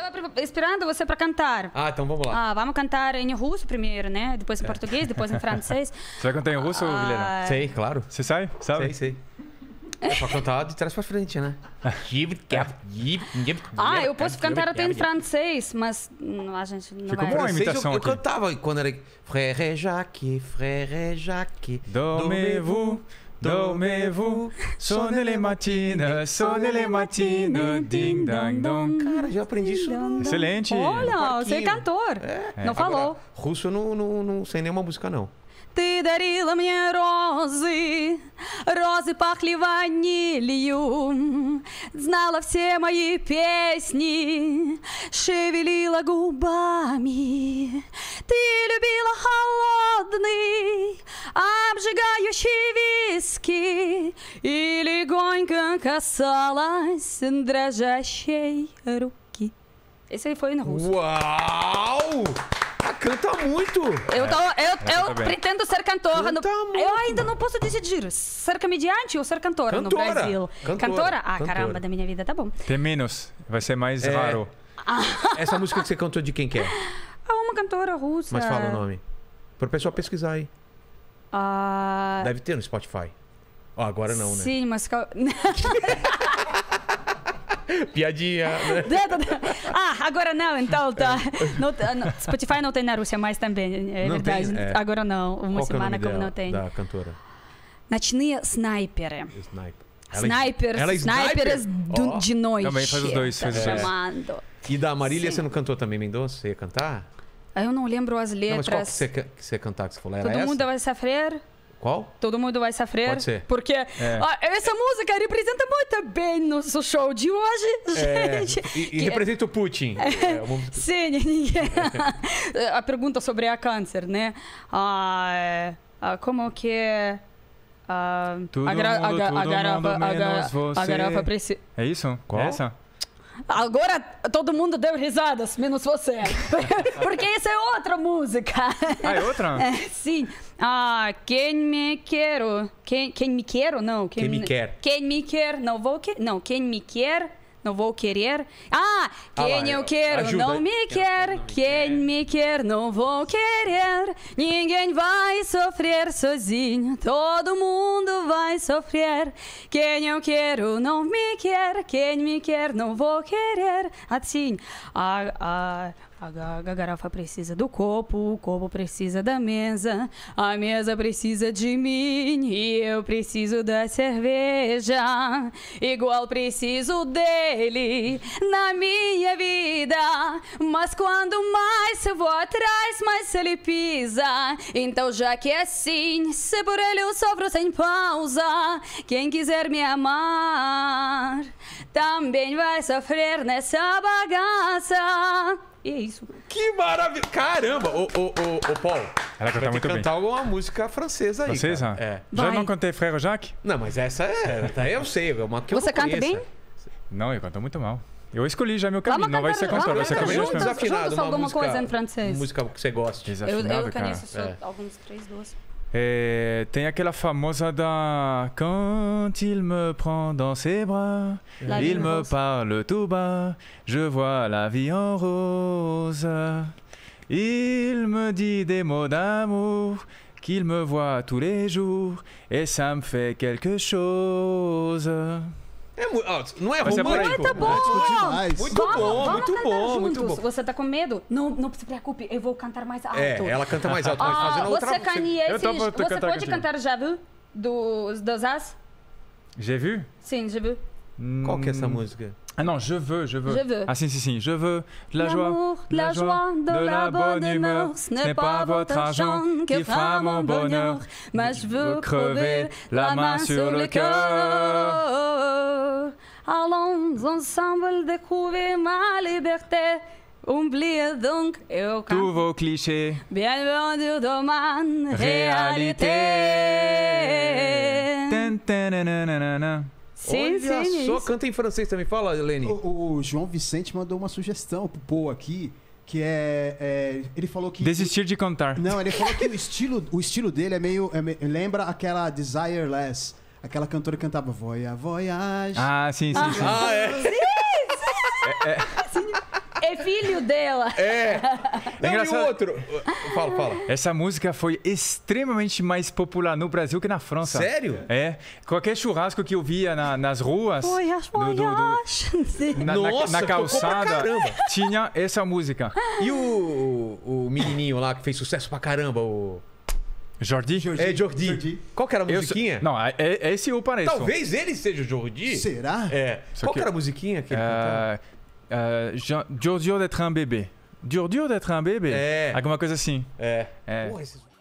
Eu tava esperando você para cantar. Ah, então vamos lá. Ah, vamos cantar em russo primeiro, né? Depois em é. português, depois em francês. Você vai cantar em russo, ah, Guilherme? Sei, claro. Você sabe? Sabe? Sei, sei. É pra cantar de trás pra frente, né? ah, eu posso cantar até em francês, mas não, hum, a gente não Ficou vai... boa a imitação eu, aqui. Eu cantava quando era... Frère Jacques, Frère Jacques, dormez-vous, Dormez-vous, sonnez les matines, sonnez les matines, ding dang dong. Cara, já aprendi isso. Excelente. Olha, você é cantor. É. Não falou. Agora, russo eu não, não, não sei nenhuma música, não. Ты дарила мне розы, розы пахли ванилью, Знала все мои песни, шевелила губами. Ты любила холодный, обжигающий bliski ili gongan kasalas andrajashei aruki. Esse aí foi na russo. Uau! Ah, canta muito! Eu, tô, eu, eu, eu pretendo ser cantora. Canta no, eu ainda não posso decidir ser comediante ou ser cantora, cantora. no Brasil. Cantora? cantora? Ah, cantora. caramba, da minha vida, tá bom. Tem menos, vai ser mais é. raro. Essa música que você cantou é de quem que é? Ah, uma cantora russa. Mas fala o nome. Pro pessoal pesquisar aí. Uh... Deve ter no Spotify. Oh, agora não, né? Sim, mas. Piadinha. Né? ah, agora não, então tá. É. Ah, Spotify não tem na Rússia mais também, é não verdade. Tem, é. Agora não, uma Qual é semana é como não tem. Da cantora. Ночные снайперы. Sniper. É snipers, ela é snipers de noite. Também faz os dois. E da Marília, você não cantou também, Mendonça? Você ia cantar? Aí ah, eu não lembro as letras. Não, mas qual que você, que você cantar que você falou? Era Todo essa? mundo vai sofrer. Qual? Todo mundo vai sofrer. Pode ser. Porque é. ó, essa música representa muito bem nosso show de hoje, é. gente. É. E, e que... representa o Putin. É. é Sim, ninguém... a pergunta sobre a câncer, né? Ah, é, ah como que ah, a, tudo a, gra... mundo, a, a, garapa, a, a precisa. É isso? Qual? Essa? Agora todo mundo deu risadas, menos você. Porque isso é outra música. Ah, é outra? É, sim. Ah, quem me quero. Quem, quem me quero? Não. Quem, quem me quer. Quem me quer. Não vou que. Não, quem me quer não vou querer. Ah, quem ah, lá, eu quero ajuda. não me quer, quem me quer não vou querer. Ninguém vai sofrer sozinho, todo mundo vai sofrer. Quem eu quero não me quer, quem me quer não vou querer. Assim, ah, ah. A garrafa precisa do copo, o copo precisa da mesa, a mesa precisa de mim e eu preciso da cerveja. Igual preciso dele na minha vida, mas quando mais eu vou atrás, mais ele pisa. Então já que é assim, se por ele eu sofro sem pausa, quem quiser me amar também vai sofrer nessa bagaça. E é isso. Que maravilha! Caramba! Ô, ô, ô, ô Paul. Ela canta muito cantar bem. alguma música francesa aí. Francesa? É. Já não cantei Frère Jacques? Não, mas essa é. Tá, eu sei, é uma que Você eu canta bem? Não, eu canto muito mal. Eu escolhi já meu caminho, não vai ser cantor, vai ser caminho juntos, juntos alguma música, coisa em francês. Música que você gosta. Eu, eu conheço é. alguns três, duas. Et tem la famosa da Quand il me prend dans ses bras, il me parle tout bas, je vois la vie en rose. Il me dit des mots d'amour qu'il me voit tous les jours et ça me fait quelque chose. É, ó, não é é romântico? muito bom! Demais. Muito bom, muito bom, muito bom. Você tá com medo? Não, não se preocupe, eu vou cantar mais alto. É, ela canta mais alto, mas fazendo outra... Você, Kanye, você, você pode cantar Já Vu? Dos, dos As? Já Vu? Sim, Já Vu. Qual que é essa hum. música? Ah não je veux, je veux. Je veux. Ah sim sim sim je veux de la joie. De la joie, de, de la bonne humeur. Ce n'est pas votre argent qui fera mon bonheur. Mais je veux crever la main sur le cœur allons ensemble découvrir ma liberté. Oubliez donc eu tous vos clichés. Bienvenue dans ma réalité. Sim, Olha sim, só, isso. canta em francês também. Fala, Leni. O, o, João Vicente mandou uma sugestão pro Paul aqui, que é, é, Ele falou que... Desistir de cantar. Não, ele falou que o estilo, o estilo dele é meio, é meio... lembra aquela Desireless Aquela cantora que cantava Voia, Voyage. Ah, sim, sim, ah, sim. Ah, é. Sim, sim. É, é. É filho dela. É. é engraçado. outro. Fala, fala. Essa música foi extremamente mais popular no Brasil que na França. Sério? É. Qualquer churrasco que eu via na, nas ruas. Voyage, do, do, do, na, Nossa, na, na calçada. Tinha essa música. E o, o menininho lá que fez sucesso pra caramba, o. Jordi? Jordi. É Jordi. Jordi. Qual que era a musiquinha? Não, é, é, é esse o Paneson. Talvez ele seja o Jordi. Será? É. Qual que era a musiquinha que ele uh, uh, Giorgio d'être un bébé. Giorgio d'être un bébé? É. Alguma coisa assim. É. é. Porra, esses...